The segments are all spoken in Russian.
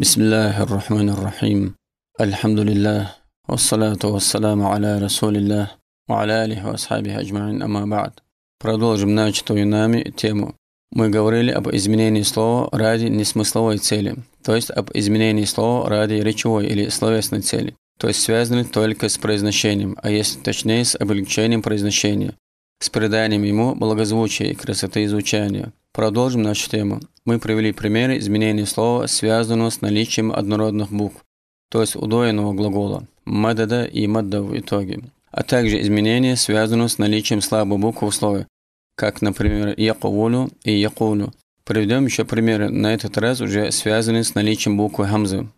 بسم الله الرحمن الرحيم الحمد لله والصلاة والسلام على رسول الله وعلى آله وأصحابه أجمعين أما بعد Продолжим начатую нами тему. Мы говорили об изменении слова ради несмысловой цели, то есть об изменении слова ради речевой или словесной цели, то есть связаны только с произношением, а если точнее с облегчением произношения, с приданием ему благозвучия и красоты изучения. Продолжим нашу тему. Мы привели примеры изменения слова, связанного с наличием однородных букв, то есть удвоенного глагола «мадада» и «мадда» в итоге, а также изменения, связанного с наличием слабой буквы в слове, как, например, якуволю и «якулю». Приведем еще примеры, на этот раз уже связанные с наличием буквы «хамзы».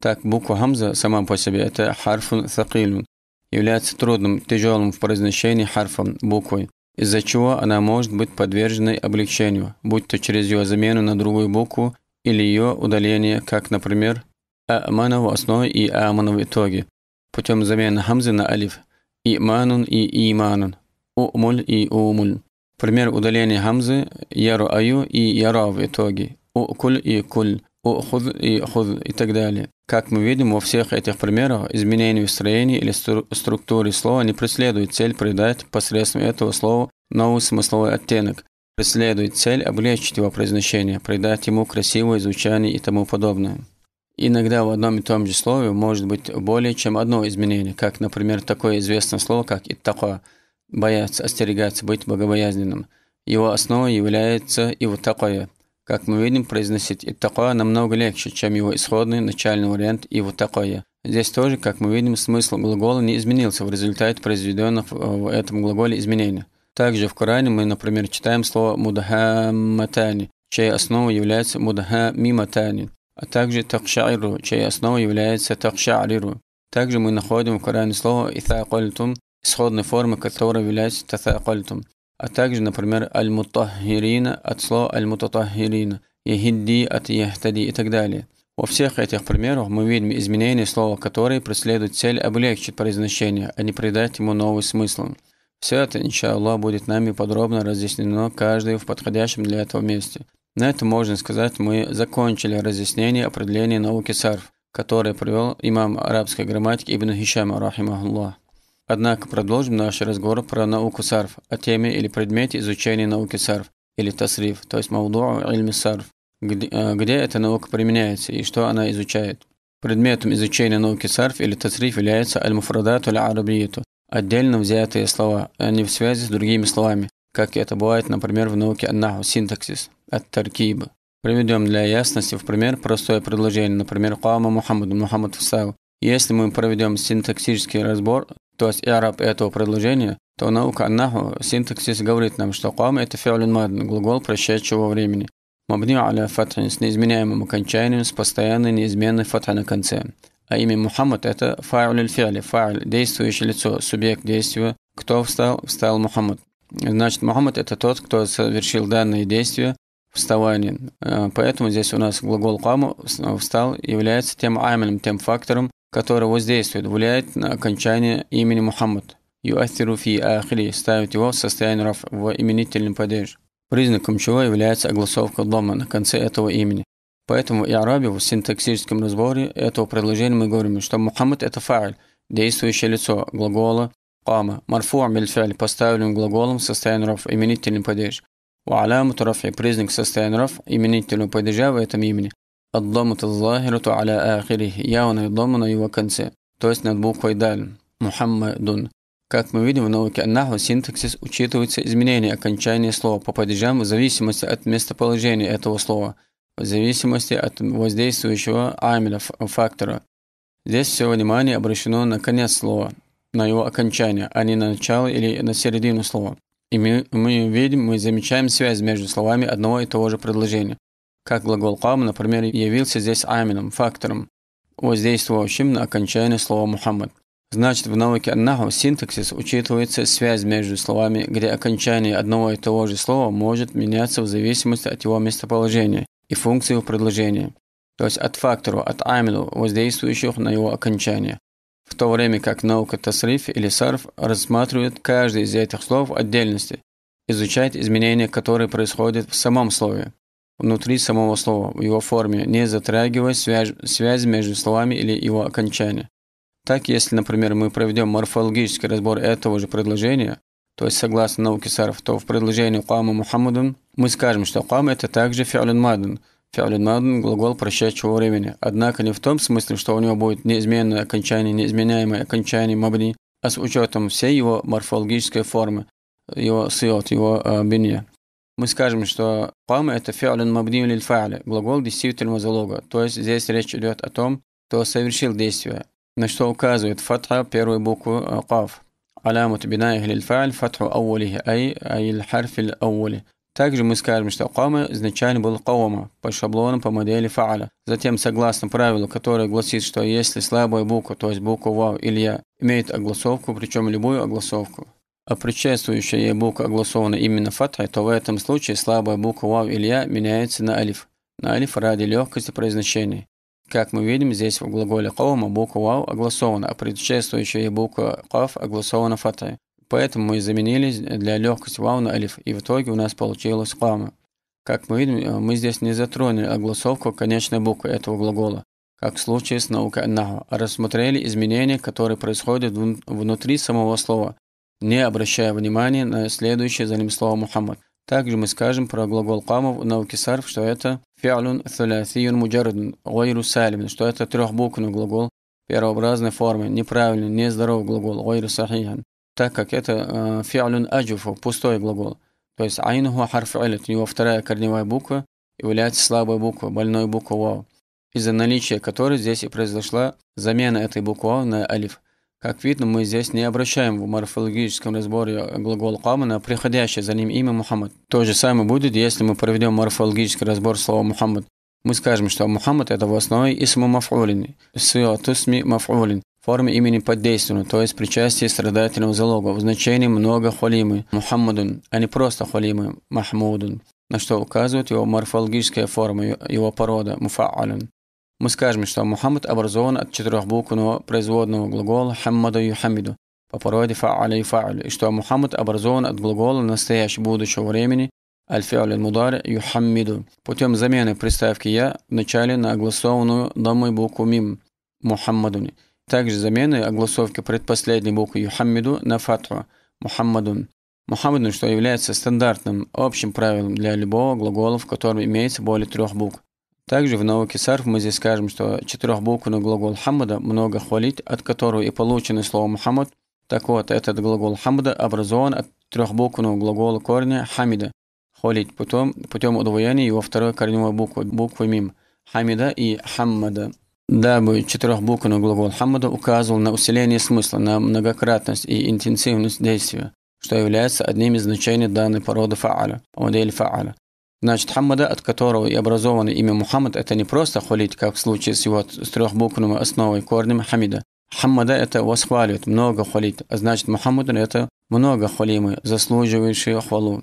Так, буква «хамза» сама по себе – это харфун сакилюн, является трудным, тяжелым в произношении харфом, буквой, из-за чего она может быть подвержена облегчению, будь то через ее замену на другую букву или ее удаление, как, например, «амана» в основе и «амана» в итоге, путем замены хамзы на алиф, «иманун» и «иманун», «умуль» и «умуль». Пример удаления хамзы «яру аю» и «яра» в итоге, «укуль» и «куль» ухуд и худ и так далее. Как мы видим во всех этих примерах, изменение в или стру структуре слова не преследует цель придать посредством этого слова новый смысловой оттенок, преследует цель облегчить его произношение, придать ему красивое звучание и тому подобное. Иногда в одном и том же слове может быть более чем одно изменение, как, например, такое известное слово, как «иттаха» – «бояться», «остерегаться», «быть богобоязненным». Его основой является «ивтакая» Как мы видим, произносить «иттакоя» намного легче, чем его исходный начальный вариант «его такое». Здесь тоже, как мы видим, смысл глагола не изменился в результате произведенных э, в этом глаголе изменений. Также в Коране мы, например, читаем слово «мудахаматани», чей основой является «мудахамиматани», а также «такшаиру», чей основой является «такшаариру». Также мы находим в Коране слово «итакольтум», исходной формы которого является «татакольтум» а также, например, аль-мутахирина от слова аль-мутатахирина, яхидди от яхтади и так далее. Во всех этих примерах мы видим изменение слова, которые преследуют цель облегчить произношение, а не придать ему новый смысл. Все это, иншаллах, будет нами подробно разъяснено каждый в подходящем для этого месте. На этом, можно сказать, мы закончили разъяснение определения науки сарф, которое привел имам арабской грамматики Ибн Хишам, рахимахуллах. Однако продолжим наш разговор про науку сарф, о теме или предмете изучения науки сарф, или тасриф, то есть маудуа ильми сарф, где, а, где эта наука применяется и что она изучает. Предметом изучения науки сарф или тасриф является аль-муфрадат аль-арабиету, отдельно взятые слова, а не в связи с другими словами, как это бывает, например, в науке аннаху, синтаксис, от таркиба. Приведем для ясности в пример простое предложение, например, куама Мухаммад, Мухаммад Фсау». Если мы проведем синтаксический разбор то есть араб этого предложения, то наука «Аннаху» синтаксис говорит нам, что «Кам» – это фиолин мадн, глагол прошедшего времени. Мабни аля фатхин с неизменяемым окончанием с постоянной неизменной фатха на конце. А имя Мухаммад – это фауль фиали, фауль – действующее лицо, субъект действия. Кто встал? Встал Мухаммад. Значит, Мухаммад – это тот, кто совершил данное действие вставание. Э, поэтому здесь у нас глагол «каму» – «встал» является тем амелем, тем фактором, которое воздействует, влияет на окончание имени Мухаммад. Юафиру фи Ахли ставит его в состояние раф в именительный падеж, признаком чего является огласовка дома на конце этого имени. Поэтому и арабе в синтаксическом разборе этого предложения мы говорим, что Мухаммад – это фа'иль, действующее лицо глагола «кама», марфу бильфяль, поставленным глаголом в состоянии раф, именительный падеж. У аляму признак состояния раф, именительного падежа в этом имени. الضمة الظاهرة على آخره явно дома на его конце, то есть над буквой даль Мухаммадун. Как мы видим в науке Аннаху, синтаксис учитывается изменение окончания слова по падежам в зависимости от местоположения этого слова, в зависимости от воздействующего амеля фактора. Здесь все внимание обращено на конец слова, на его окончание, а не на начало или на середину слова. И мы, мы видим, мы замечаем связь между словами одного и того же предложения как глагол «кам», например, явился здесь амином, фактором, воздействующим на окончание слова «Мухаммад». Значит, в науке аннаху синтаксис учитывается связь между словами, где окончание одного и того же слова может меняться в зависимости от его местоположения и функции в предложении, то есть от факторов, от амину, воздействующих на его окончание. В то время как наука тасриф или сарф рассматривает каждый из этих слов в отдельности, изучает изменения, которые происходят в самом слове внутри самого слова, в его форме, не затрагивая связь, связь между словами или его окончания. Так, если, например, мы проведем морфологический разбор этого же предложения, то есть согласно науке сарф, то в предложении «Кама Мухаммадун» мы скажем, что «Кам» – это также «Фиалин Мадун», «Фиалин Мадун» – глагол прошедшего времени. Однако не в том смысле, что у него будет неизменное окончание, неизменяемое окончание мабни, а с учетом всей его морфологической формы, его сиот, его э, биния мы скажем, что «кама» — это фиалин мабни лильфа'ля, глагол действительного залога. То есть здесь речь идет о том, кто совершил действие, на что указывает фатха первую букву э, «каф». علامة بنائه للفعل فتح أوله ай, أي الحرف الأول Также мы скажем, что «кама» изначально был «каума» по шаблону, по модели «фа'аля». Затем, согласно правилу, которое гласит, что если слабая буква, то есть буква «вау» или «я», имеет огласовку, причем любую огласовку, а предшествующая ей буква огласована именно фатхой, то в этом случае слабая буква «вав» или «я» меняется на «алиф», на «алиф» ради легкости произношения. Как мы видим, здесь в глаголе «каума» буква «вав» огласована, а предшествующая ей буква «кав» огласована фатой, Поэтому мы заменили для легкости «вав» на «алиф», и в итоге у нас получилось «каума». Как мы видим, мы здесь не затронули огласовку конечной буквы этого глагола, как в случае с наукой «наху», а рассмотрели изменения, которые происходят внутри самого слова, не обращая внимания на следующее за ним слово «Мухаммад». Также мы скажем про глагол «камов» в науке что это «фиалун thulasiyun муджарадун гойру салимин», что это трехбуквенный глагол первообразной формы, неправильный, нездоровый глагол гойру сахихан, так как это э, «фиалун аджуфу» пустой глагол. То есть «айнуху харф алит» его вторая корневая буква является слабой буквой, больной буквой «вау», из-за наличия которой здесь и произошла замена этой буквы «вау» на «алиф». Как видно, мы здесь не обращаем в морфологическом разборе глагол «кама» а приходящее за ним имя Мухаммад. То же самое будет, если мы проведем морфологический разбор слова «Мухаммад». Мы скажем, что Мухаммад – это в основе исму мафулин, сиатусми мафулин, форме имени поддействовано, то есть причастие страдательного залога, в значении много холимы, Мухаммадун, а не просто холимы, Махмудун, на что указывает его морфологическая форма, его порода, муфаалун. Мы скажем, что Мухаммад образован от четырехбуквенного производного глагола «хаммаду юхамиду» по породе «фа'аля и фа'алю», и что Мухаммад образован от глагола настоящего будущего времени «аль-фи'аль мудар юхаммиду» путем замены приставки «я» в начале на огласованную домой букву «мим» «мухаммадун», также замены огласовки предпоследней буквы «юхаммиду» на «фатху» «мухаммадун». Мухаммадун, что является стандартным общим правилом для любого глагола, в котором имеется более трех букв. Также в науке сарф мы здесь скажем, что четырехбуквенный глагол «хамада» много хвалить, от которого и получено слово «мухаммад». Так вот, этот глагол «хамада» образован от трехбуквенного глагола корня «хамида» – «хвалить» путем, путем удвоения его второй корневой буквы, буквы «мим» – «хамида» и «хаммада». Дабы четырехбуквенный глагол хаммада указывал на усиление смысла, на многократность и интенсивность действия, что является одним из значений данной породы фа'аля, модели фа'аля. Значит, Хаммада, от которого и образовано имя Мухаммад, это не просто хвалить, как в случае с его с трехбуквенной основой корнем Хамида. Хаммада – это восхваливает, много хулит, а значит Мухаммад – это много хулимы, заслуживающие хвалу.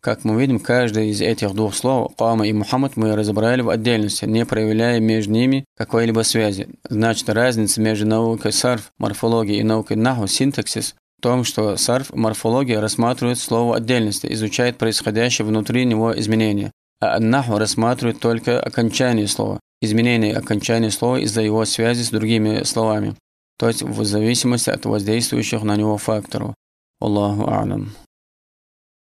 Как мы видим, каждое из этих двух слов, Кама и Мухаммад, мы разобрали в отдельности, не проявляя между ними какой-либо связи. Значит, разница между наукой сарф, морфологией и наукой наху, синтаксис, том, что сарф морфология рассматривает слово отдельности, изучает происходящее внутри него изменения, а аннаху рассматривает только окончание слова, изменение окончания слова из-за его связи с другими словами, то есть в зависимости от воздействующих на него факторов. Аллаху Алам.